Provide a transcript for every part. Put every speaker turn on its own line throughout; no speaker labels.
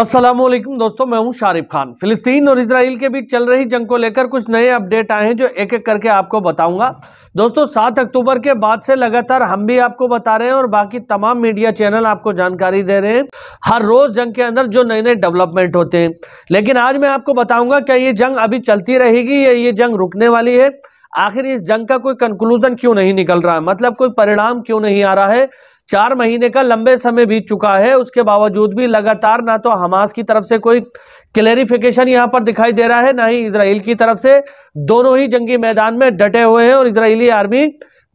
असलम दोस्तों मैं हूं शारिफ खान फिलिस्तीन और इसराइल के बीच चल रही जंग को लेकर कुछ नए अपडेट आए हैं जो एक एक करके आपको बताऊंगा दोस्तों सात अक्टूबर के बाद से लगातार हम भी आपको बता रहे हैं और बाकी तमाम मीडिया चैनल आपको जानकारी दे रहे हैं हर रोज जंग के अंदर जो नए नए डेवलपमेंट होते हैं लेकिन आज मैं आपको बताऊंगा क्या ये जंग अभी चलती रहेगी या ये जंग रुकने वाली है आखिर इस जंग का कोई कंक्लूजन क्यों नहीं निकल रहा है मतलब कोई परिणाम क्यों नहीं आ रहा है चार महीने का लंबे समय बीत चुका है उसके बावजूद भी लगातार ना तो हमास की तरफ से कोई क्लेरिफिकेशन यहां पर दिखाई दे रहा है ना ही इसराइल की तरफ से दोनों ही जंगी मैदान में डटे हुए हैं और इसराइली आर्मी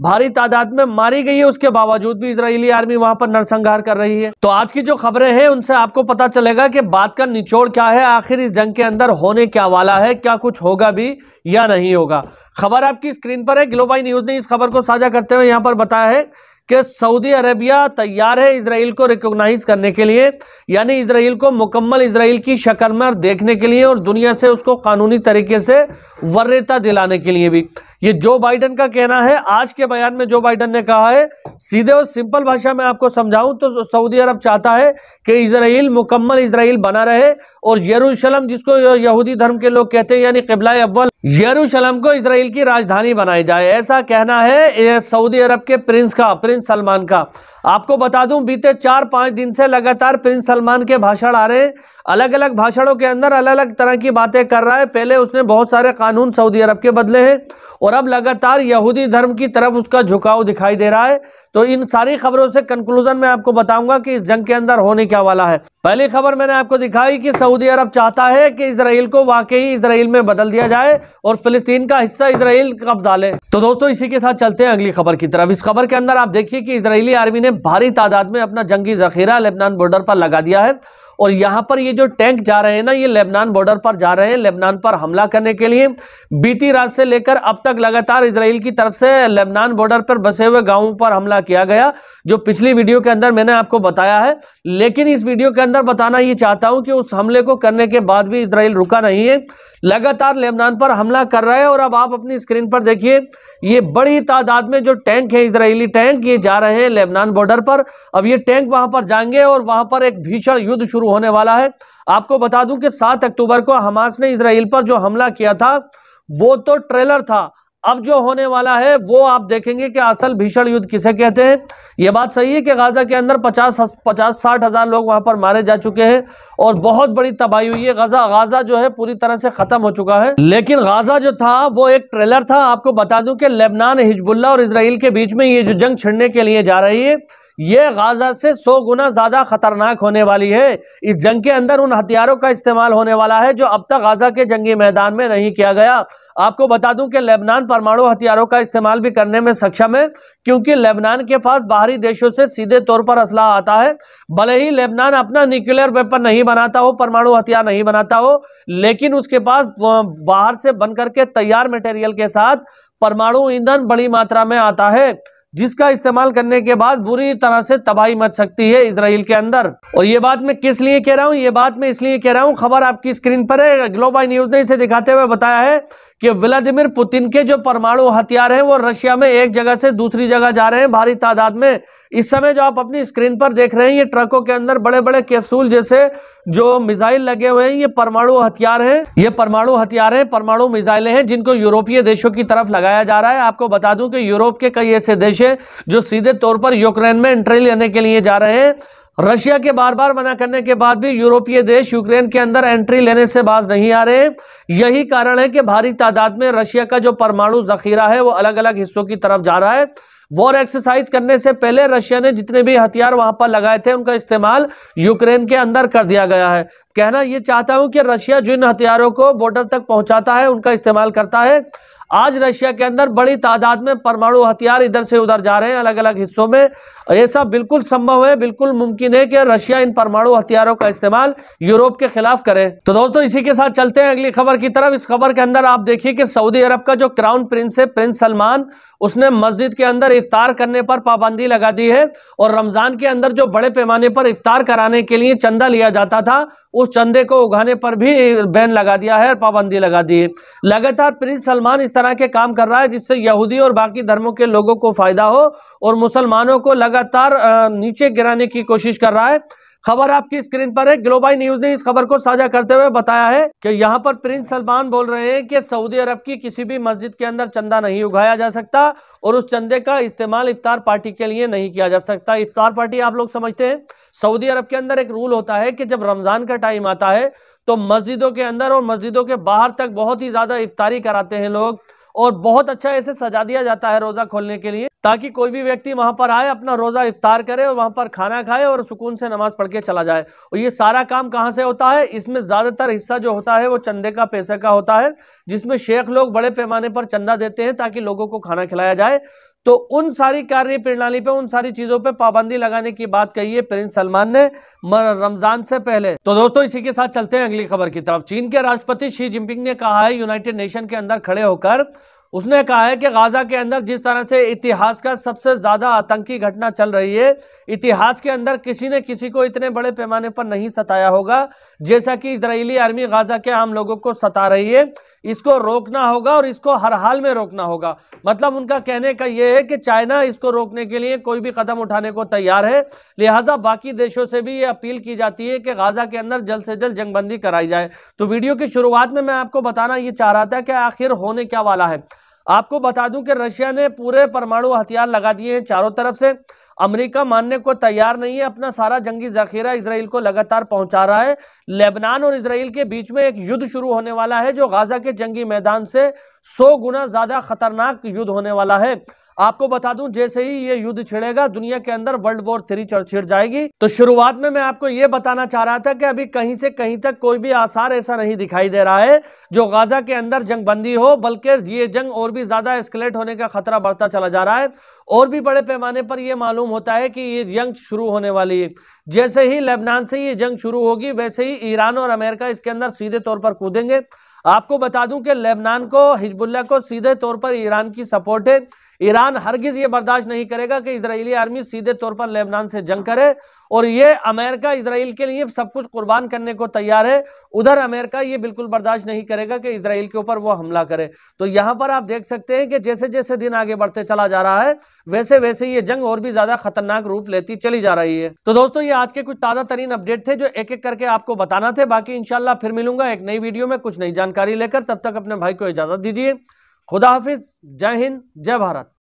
भारी तादाद में मारी गई है उसके बावजूद भी इसराइली आर्मी वहां पर नरसंहार कर रही है तो आज की जो खबरें हैं उनसे आपको पता चलेगा कि बात का निचोड़ क्या है आखिर इस जंग के अंदर होने क्या वाला है क्या कुछ होगा भी या नहीं होगा खबर आपकी स्क्रीन पर है ग्लोबाई न्यूज ने इस खबर को साझा करते हुए यहां पर बताया है कि सऊदी अरेबिया तैयार है इसराइल को रिकोगनाइज करने के लिए यानी इसराइल को मुकम्मल इसराइल की शक्ल में देखने के लिए और दुनिया से उसको कानूनी तरीके से वर्रता दिलाने के लिए भी ये जो बाइडन का कहना है आज के बयान में जो बाइडन ने कहा है सीधे और सिंपल भाषा में आपको समझाऊं तो सऊदी अरब चाहता है कि इसराइल मुकम्मल इसराइल बना रहे और यरूशलम जिसको यहूदी धर्म के लोग कहते हैं यानी कबला अव्वल यरूशलम को इसराइल की राजधानी बनाई जाए ऐसा कहना है सऊदी अरब के प्रिंस का प्रिंस सलमान का आपको बता दूं बीते चार पांच दिन से लगातार प्रिंस सलमान के भाषण आ रहे हैं अलग अलग भाषणों के अंदर अलग अलग तरह की बातें कर रहा है पहले उसने बहुत सारे कानून सऊदी अरब के बदले हैं और अब लगातार यहूदी धर्म की तरफ उसका झुकाव दिखाई दे रहा है तो इन सारी खबरों से कंक्लूजन में आपको बताऊंगा कि इस जंग के अंदर होने क्या वाला है पहली खबर मैंने आपको दिखाई कि सऊदी अरब चाहता है कि इसराइल को वाकई इसराइल में बदल दिया जाए और फिलिस्तीन का हिस्सा इसराइल कब्जा ले तो दोस्तों इसी के साथ चलते हैं अगली खबर की तरफ इस खबर के अंदर आप देखिए कि इसराइली आर्मी ने भारी तादाद में अपना जंगी जखीरा लेबनान बॉर्डर पर लगा दिया है और यहां पर ये जो टैंक जा रहे हैं ना ये लेबनान बॉर्डर पर जा रहे हैं लेबनान पर हमला करने के लिए बीती रात से लेकर अब तक लगातार इसराइल की तरफ से लेबनान बॉर्डर पर बसे हुए गांवों पर हमला किया गया जो पिछली वीडियो के अंदर मैंने आपको बताया है लेकिन इस वीडियो के अंदर बताना ये चाहता हूं कि उस हमले को करने के बाद भी इसराइल रुका नहीं है लगातार लेबनान पर हमला कर रहा है और अब आप अपनी स्क्रीन पर देखिए ये बड़ी तादाद में जो टैंक है इसराइली टैंक ये जा रहे हैं लेबनान बॉर्डर पर अब ये टैंक वहां पर जाएंगे और वहां पर एक भीषण युद्ध शुरू शुरू होने वाला है आपको बता दूं कि 7 अक्टूबर को हमास ने इसराइल पर जो हमला किया था वो तो ट्रेलर था अब जो होने वाला है वो आप देखेंगे कि असल भीषण युद्ध किसे कहते हैं ये बात सही है कि गाजा के अंदर 50 पचास साठ हज़ार लोग वहां पर मारे जा चुके हैं और बहुत बड़ी तबाही हुई है गाजा गाजा जो है पूरी तरह से ख़त्म हो चुका है लेकिन गाजा जो था वो एक ट्रेलर था आपको बता दूं कि लेबनान हिजबुल्ला और इसराइल के बीच में ये जो जंग छिड़ने के लिए जा रही है ये गाजा से सौ गुना ज्यादा खतरनाक होने वाली है इस जंग के अंदर उन हथियारों का इस्तेमाल होने वाला है जो अब तक गाजा के जंगी मैदान में नहीं किया गया आपको बता दूं कि लेबनान परमाणु हथियारों का इस्तेमाल भी करने में सक्षम है क्योंकि लेबनान के पास बाहरी देशों से सीधे तौर पर असला आता है भले ही लेबनान अपना न्यूक्लियर वेपन नहीं बनाता हो परमाणु हथियार नहीं बनाता हो लेकिन उसके पास बाहर से बनकर के तैयार मटेरियल के साथ परमाणु ईंधन बड़ी मात्रा में आता है जिसका इस्तेमाल करने के बाद बुरी तरह से तबाही मच सकती है इसराइल के अंदर और ये बात मैं किस लिए कह रहा हूँ ये बात मैं इसलिए कह रहा हूँ खबर आपकी स्क्रीन पर है ग्लोबल न्यूज ने इसे दिखाते हुए बताया है कि व्लादिमिर पुतिन के जो परमाणु हथियार हैं वो रशिया में एक जगह से दूसरी जगह जा रहे हैं भारी तादाद में इस समय जो आप अपनी स्क्रीन पर देख रहे हैं ये ट्रकों के अंदर बड़े बड़े कैप्सूल जैसे जो मिसाइल लगे हुए हैं ये परमाणु हथियार हैं ये परमाणु हथियार हैं परमाणु मिसाइलें हैं जिनको यूरोपीय देशों की तरफ लगाया जा रहा है आपको बता दूं कि यूरोप के कई ऐसे देश हैं जो सीधे तौर पर यूक्रेन में एंट्री लेने के लिए जा रहे हैं रशिया के बार बार मना करने के बाद भी यूरोपीय देश यूक्रेन के अंदर एंट्री लेने से बाज नहीं आ रहे यही कारण है कि भारी तादाद में रशिया का जो परमाणु जखीरा है वो अलग अलग हिस्सों की तरफ जा रहा है वॉर एक्सरसाइज करने से पहले रशिया ने जितने भी हथियार वहां पर लगाए थे उनका इस्तेमाल यूक्रेन के अंदर कर दिया गया है कहना यह चाहता हूं कि रशिया जिन हथियारों को बॉर्डर तक पहुंचाता है उनका इस्तेमाल करता है आज रशिया के अंदर बड़ी तादाद में परमाणु हथियार इधर से उधर जा रहे हैं अलग अलग हिस्सों में ऐसा बिल्कुल संभव है बिल्कुल मुमकिन है कि रशिया इन परमाणु हथियारों का इस्तेमाल यूरोप के खिलाफ करे तो दोस्तों इसी के साथ चलते हैं अगली खबर की तरफ इस खबर के अंदर आप देखिए कि सऊदी अरब का जो क्राउन प्रिंस है प्रिंस सलमान उसने मस्जिद के अंदर इफ्तार करने पर पाबंदी लगा दी है और रमज़ान के अंदर जो बड़े पैमाने पर इफ्तार कराने के लिए चंदा लिया जाता था उस चंदे को उगाने पर भी बैन लगा दिया है और पाबंदी लगा दी है लगातार प्रिंस सलमान इस तरह के काम कर रहा है जिससे यहूदी और बाकी धर्मों के लोगों को फ़ायदा हो और मुसलमानों को लगातार नीचे गिराने की कोशिश कर रहा है खबर आपकी स्क्रीन पर है ग्लोबाई न्यूज ने इस खबर को साझा करते हुए बताया है कि यहाँ पर प्रिंस सलमान बोल रहे हैं कि सऊदी अरब की किसी भी मस्जिद के अंदर चंदा नहीं उगाया जा सकता और उस चंदे का इस्तेमाल इफ्तार पार्टी के लिए नहीं किया जा सकता इफ्तार पार्टी आप लोग समझते हैं सऊदी अरब के अंदर एक रूल होता है कि जब रमजान का टाइम आता है तो मस्जिदों के अंदर और मस्जिदों के बाहर तक बहुत ही ज्यादा इफ्तारी कराते हैं लोग और बहुत अच्छा ऐसे सजा दिया जाता है रोजा खोलने के लिए ताकि कोई भी व्यक्ति वहाँ पर आए अपना रोज़ा इफ्तार करे और वहाँ पर खाना खाए और सुकून से नमाज़ पढ़ के चला जाए और ये सारा काम कहाँ से होता है इसमें ज़्यादातर हिस्सा जो होता है वो चंदे का पैसे का होता है जिसमें शेख लोग बड़े पैमाने पर चंदा देते हैं ताकि लोगों को खाना खिलाया जाए तो उन सारी कार्य प्रणाली पे उन सारी चीजों पे पाबंदी लगाने की बात कही है प्रिंस सलमान ने रमजान से पहले तो दोस्तों इसी के साथ चलते हैं अगली खबर की तरफ चीन के राष्ट्रपति शी जिनपिंग ने कहा है यूनाइटेड नेशन के अंदर खड़े होकर उसने कहा है कि गाजा के अंदर जिस तरह से इतिहास का सबसे ज़्यादा आतंकी घटना चल रही है इतिहास के अंदर किसी ने किसी को इतने बड़े पैमाने पर नहीं सताया होगा जैसा कि इसराइली आर्मी गाजा के आम लोगों को सता रही है इसको रोकना होगा और इसको हर हाल में रोकना होगा मतलब उनका कहने का यह है कि चाइना इसको रोकने के लिए कोई भी कदम उठाने को तैयार है लिहाजा बाकी देशों से भी ये अपील की जाती है कि गाजा के अंदर जल्द से जल्द जंगबंदी कराई जाए तो वीडियो की शुरुआत में मैं आपको बताना ये चाह रहा था कि आखिर होने क्या वाला है आपको बता दूं कि रशिया ने पूरे परमाणु हथियार लगा दिए हैं चारों तरफ से अमेरिका मानने को तैयार नहीं है अपना सारा जंगी जखीरा इसराइल को लगातार पहुंचा रहा है लेबनान और इसराइल के बीच में एक युद्ध शुरू होने वाला है जो गाजा के जंगी मैदान से सौ गुना ज्यादा खतरनाक युद्ध होने वाला है आपको बता दूं जैसे ही ये युद्ध छिड़ेगा दुनिया के अंदर वर्ल्ड वॉर थ्री छिड़ जाएगी तो शुरुआत में मैं आपको ये बताना चाह रहा था कि अभी कहीं से कहीं तक कोई भी आसार ऐसा नहीं दिखाई दे रहा है जो गाजा के अंदर जंग बंदी हो बल्कि ये जंग और भी ज्यादा एस्केलेट होने का खतरा बढ़ता चला जा रहा है और भी बड़े पैमाने पर यह मालूम होता है कि ये जंग शुरू होने वाली है जैसे ही लेबनान से ये जंग शुरू होगी वैसे ही ईरान और अमेरिका इसके अंदर सीधे तौर पर कूदेंगे आपको बता दूं कि लेबनान को हिजबुल्ला को सीधे तौर पर ईरान की सपोर्ट है ईरान हरगिज ये बर्दाश्त नहीं करेगा कि इसराइली आर्मी सीधे तौर पर लेबनान से जंग करे और ये अमेरिका इसराइल के लिए सब कुछ कुर्बान करने को तैयार है उधर अमेरिका ये बिल्कुल बर्दाश्त नहीं करेगा कि इसराइल के ऊपर वो हमला करे तो यहाँ पर आप देख सकते हैं कि जैसे जैसे दिन आगे बढ़ते चला जा रहा है वैसे वैसे ये जंग और भी ज्यादा खतरनाक रूप लेती चली जा रही है तो दोस्तों ये आज के कुछ ताज़ा तरीन अपडेट थे जो एक एक करके आपको बताना थे बाकी इनशाला फिर मिलूंगा एक नई वीडियो में कुछ नई जानकारी लेकर तब तक अपने भाई को इजाजत दीजिए खुदा हाफिज़ जय हिंद जय भारत